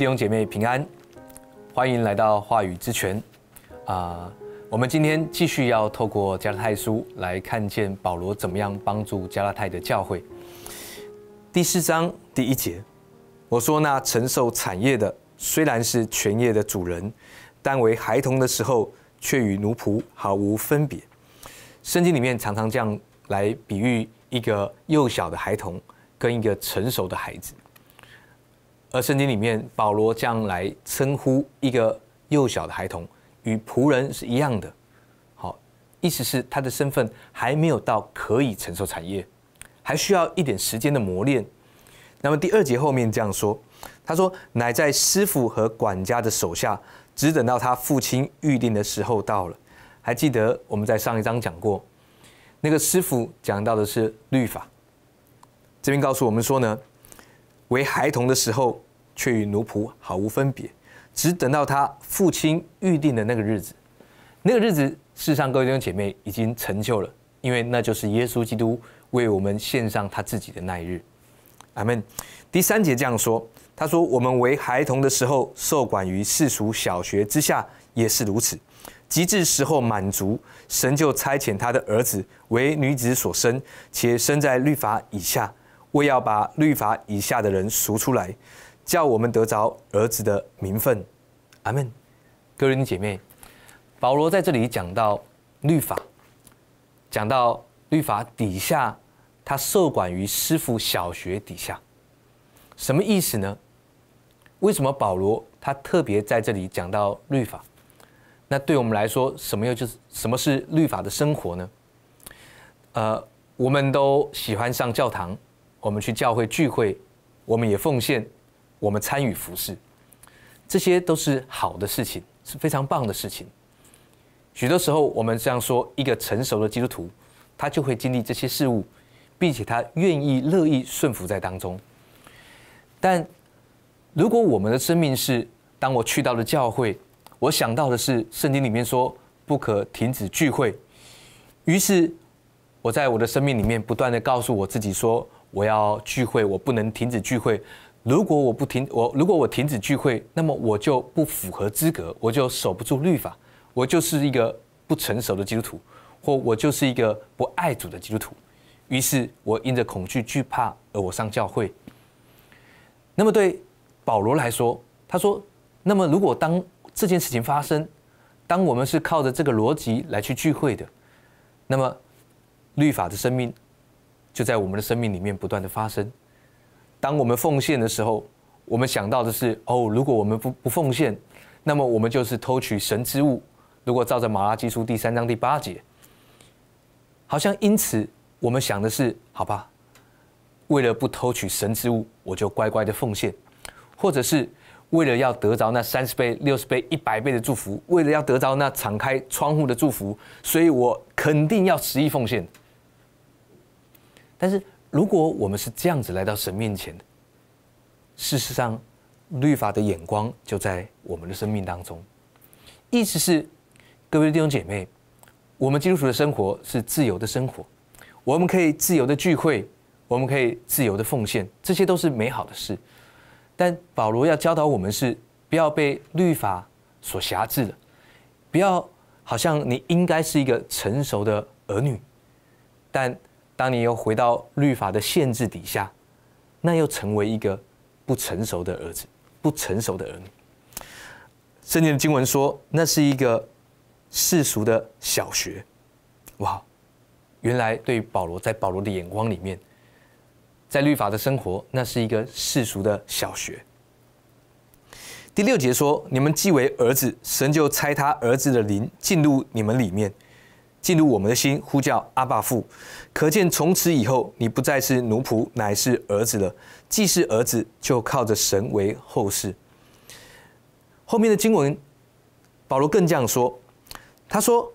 弟兄姐妹平安，欢迎来到话语之泉。啊，我们今天继续要透过加拉太书来看见保罗怎么样帮助加拉太的教会。第四章第一节，我说那承受产业的虽然是全业的主人，但为孩童的时候却与奴仆毫无分别。圣经里面常常这样来比喻一个幼小的孩童跟一个成熟的孩子。而圣经里面，保罗这样来称呼一个幼小的孩童，与仆人是一样的。好，意思是他的身份还没有到可以承受产业，还需要一点时间的磨练。那么第二节后面这样说，他说：“乃在师傅和管家的手下，只等到他父亲预定的时候到了。”还记得我们在上一章讲过，那个师傅讲到的是律法，这边告诉我们说呢。为孩童的时候，却与奴仆毫无分别。只等到他父亲预定的那个日子，那个日子，世上各位弟兄姐妹已经成就了，因为那就是耶稣基督为我们献上他自己的那一日。阿门。第三节这样说，他说：“我们为孩童的时候，受管于世俗小学之下，也是如此。极致时候满足，神就差遣他的儿子为女子所生，且生在律法以下。”为要把律法以下的人赎出来，叫我们得着儿子的名分。阿门，各位弟兄姐妹，保罗在这里讲到律法，讲到律法底下，他受管于师傅小学底下，什么意思呢？为什么保罗他特别在这里讲到律法？那对我们来说，什么又就是什么是律法的生活呢？呃，我们都喜欢上教堂。我们去教会聚会，我们也奉献，我们参与服饰，这些都是好的事情，是非常棒的事情。许多时候，我们这样说，一个成熟的基督徒，他就会经历这些事物，并且他愿意乐意顺服在当中。但如果我们的生命是，当我去到了教会，我想到的是圣经里面说不可停止聚会，于是我在我的生命里面不断的告诉我自己说。我要聚会，我不能停止聚会。如果我不停，我如果我停止聚会，那么我就不符合资格，我就守不住律法，我就是一个不成熟的基督徒，或我就是一个不爱主的基督徒。于是，我因着恐惧、惧怕而我上教会。那么，对保罗来说，他说：，那么如果当这件事情发生，当我们是靠着这个逻辑来去聚会的，那么律法的生命。就在我们的生命里面不断的发生。当我们奉献的时候，我们想到的是：哦，如果我们不不奉献，那么我们就是偷取神之物。如果照着马拉基书第三章第八节，好像因此我们想的是：好吧，为了不偷取神之物，我就乖乖的奉献；或者是为了要得着那三十倍、六十倍、一百倍的祝福，为了要得着那敞开窗户的祝福，所以我肯定要十意奉献。但是，如果我们是这样子来到神面前的，事实上，律法的眼光就在我们的生命当中。意思是，各位弟兄姐妹，我们基督徒的生活是自由的生活，我们可以自由的聚会，我们可以自由的奉献，这些都是美好的事。但保罗要教导我们是不要被律法所辖制的，不要好像你应该是一个成熟的儿女，但。当你又回到律法的限制底下，那又成为一个不成熟的儿子、不成熟的儿女。圣经的经文说，那是一个世俗的小学。哇，原来对保罗，在保罗的眼光里面，在律法的生活，那是一个世俗的小学。第六节说：你们既为儿子，神就差他儿子的灵进入你们里面。进入我们的心，呼叫阿爸父。可见从此以后，你不再是奴仆，乃是儿子了。既是儿子，就靠着神为后世。后面的经文，保罗更这样说。他说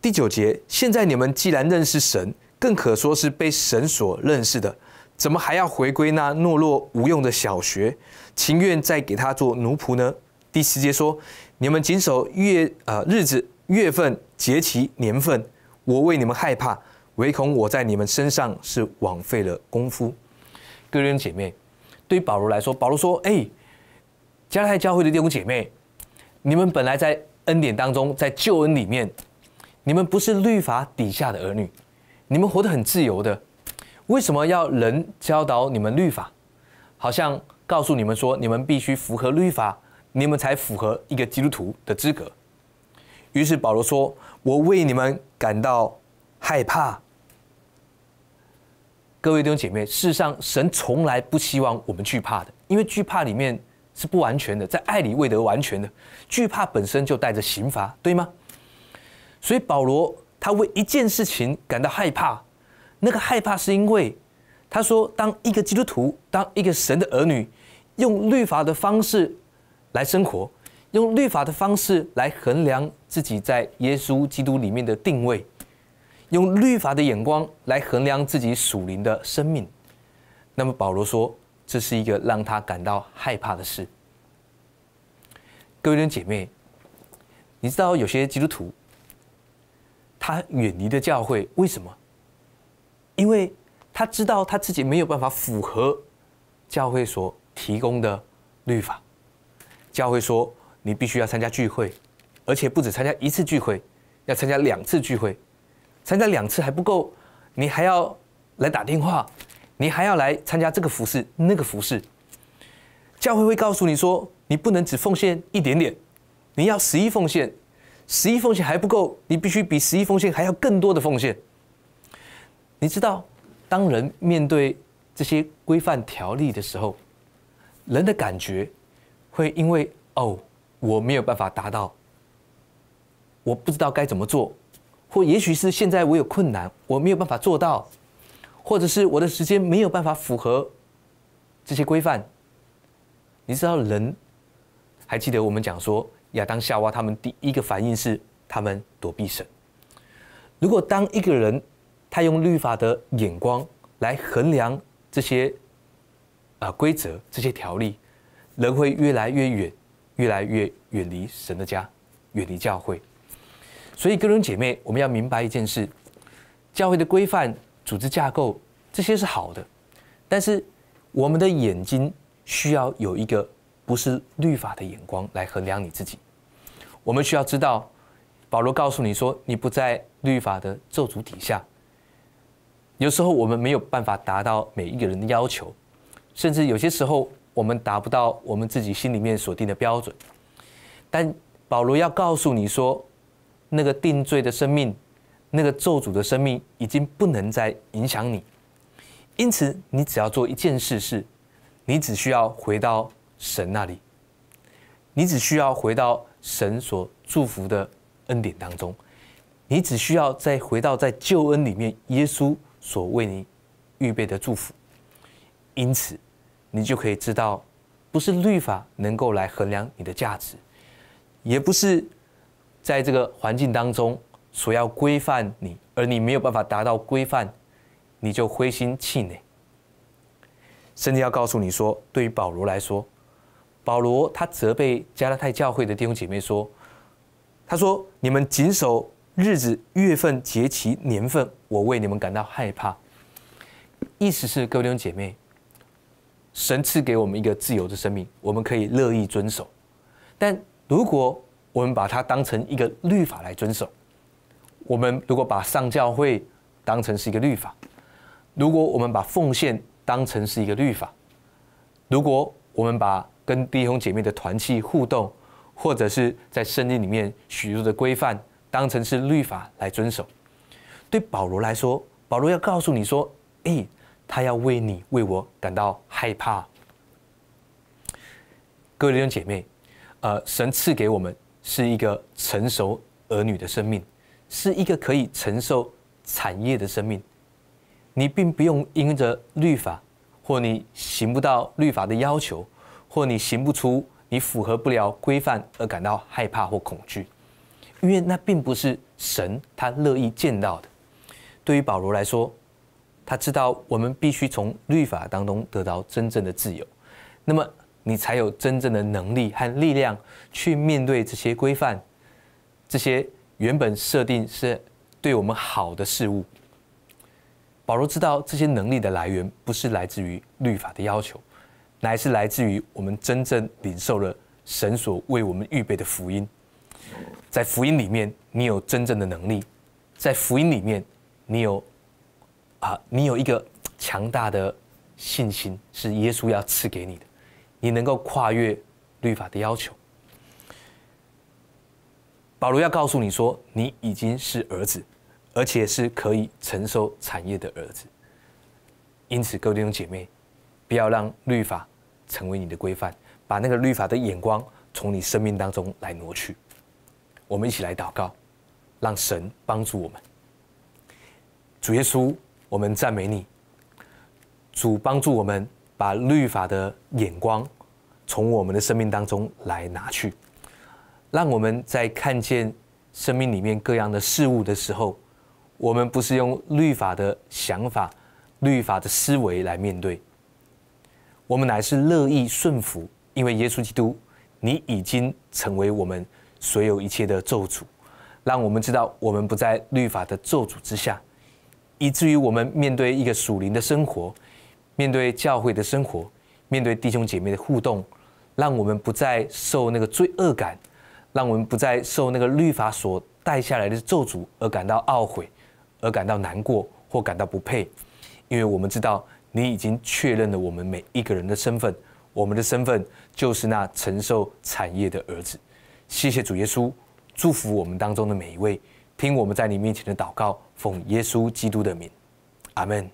第九节：现在你们既然认识神，更可说是被神所认识的，怎么还要回归那懦弱无用的小学，情愿再给他做奴仆呢？第十节说：你们谨守月呃日子。月份、节期、年份，我为你们害怕，唯恐我在你们身上是枉费了功夫。哥弟姐妹，对于保罗来说，保罗说：“哎，加拉太教会的弟兄姐妹，你们本来在恩典当中，在救恩里面，你们不是律法底下的儿女，你们活得很自由的，为什么要人教导你们律法？好像告诉你们说，你们必须符合律法，你们才符合一个基督徒的资格。”于是保罗说：“我为你们感到害怕，各位弟兄姐妹，事实上神从来不希望我们惧怕的，因为惧怕里面是不完全的，在爱里未得完全的，惧怕本身就带着刑罚，对吗？所以保罗他为一件事情感到害怕，那个害怕是因为他说，当一个基督徒，当一个神的儿女，用律法的方式来生活。”用律法的方式来衡量自己在耶稣基督里面的定位，用律法的眼光来衡量自己属灵的生命，那么保罗说这是一个让他感到害怕的事。各位弟兄姐妹，你知道有些基督徒他远离的教会为什么？因为他知道他自己没有办法符合教会所提供的律法，教会说。你必须要参加聚会，而且不止参加一次聚会，要参加两次聚会，参加两次还不够，你还要来打电话，你还要来参加这个服饰、那个服饰。教会会告诉你说，你不能只奉献一点点，你要十一奉献，十一奉献还不够，你必须比十一奉献还要更多的奉献。你知道，当人面对这些规范条例的时候，人的感觉会因为哦。我没有办法达到，我不知道该怎么做，或也许是现在我有困难，我没有办法做到，或者是我的时间没有办法符合这些规范。你知道，人还记得我们讲说亚当夏娃他们第一个反应是他们躲避神。如果当一个人他用律法的眼光来衡量这些啊规则、这些条例，人会越来越远。越来越远离神的家，远离教会。所以，弟兄姐妹，我们要明白一件事：教会的规范、组织架构这些是好的，但是我们的眼睛需要有一个不是律法的眼光来衡量你自己。我们需要知道，保罗告诉你说，你不在律法的咒诅底下。有时候我们没有办法达到每一个人的要求，甚至有些时候。我们达不到我们自己心里面所定的标准，但保罗要告诉你说，那个定罪的生命，那个咒诅的生命，已经不能再影响你。因此，你只要做一件事，是，你只需要回到神那里，你只需要回到神所祝福的恩典当中，你只需要再回到在救恩里面，耶稣所为你预备的祝福。因此。你就可以知道，不是律法能够来衡量你的价值，也不是在这个环境当中所要规范你，而你没有办法达到规范，你就灰心气馁。甚至要告诉你说，对于保罗来说，保罗他责备加拉太教会的弟兄姐妹说：“他说你们谨守日子、月份、节期、年份，我为你们感到害怕。”意思是，各位弟兄姐妹。神赐给我们一个自由的生命，我们可以乐意遵守。但如果我们把它当成一个律法来遵守，我们如果把上教会当成是一个律法，如果我们把奉献当成是一个律法，如果我们把跟弟兄姐妹的团契互动，或者是在圣经里面许多的规范当成是律法来遵守，对保罗来说，保罗要告诉你说：“哎。”他要为你、为我感到害怕，各位弟兄姐妹，呃，神赐给我们是一个成熟儿女的生命，是一个可以承受产业的生命。你并不用因着律法，或你行不到律法的要求，或你行不出，你符合不了规范而感到害怕或恐惧，因为那并不是神他乐意见到的。对于保罗来说。他知道我们必须从律法当中得到真正的自由，那么你才有真正的能力和力量去面对这些规范，这些原本设定是对我们好的事物。保罗知道这些能力的来源不是来自于律法的要求，乃是来自于我们真正领受了神所为我们预备的福音，在福音里面你有真正的能力，在福音里面你有。啊！你有一个强大的信心，是耶稣要赐给你的。你能够跨越律法的要求。保罗要告诉你说，你已经是儿子，而且是可以承受产业的儿子。因此，各位弟兄姐妹，不要让律法成为你的规范，把那个律法的眼光从你生命当中来挪去。我们一起来祷告，让神帮助我们。主耶稣。我们赞美你，主帮助我们把律法的眼光从我们的生命当中来拿去，让我们在看见生命里面各样的事物的时候，我们不是用律法的想法、律法的思维来面对，我们乃是乐意顺服，因为耶稣基督，你已经成为我们所有一切的咒诅，让我们知道我们不在律法的咒诅之下。以至于我们面对一个属灵的生活，面对教会的生活，面对弟兄姐妹的互动，让我们不再受那个罪恶感，让我们不再受那个律法所带下来的咒诅而感到懊悔，而感到难过或感到不配，因为我们知道你已经确认了我们每一个人的身份，我们的身份就是那承受产业的儿子。谢谢主耶稣，祝福我们当中的每一位。听我们在你面前的祷告，奉耶稣基督的名，阿门。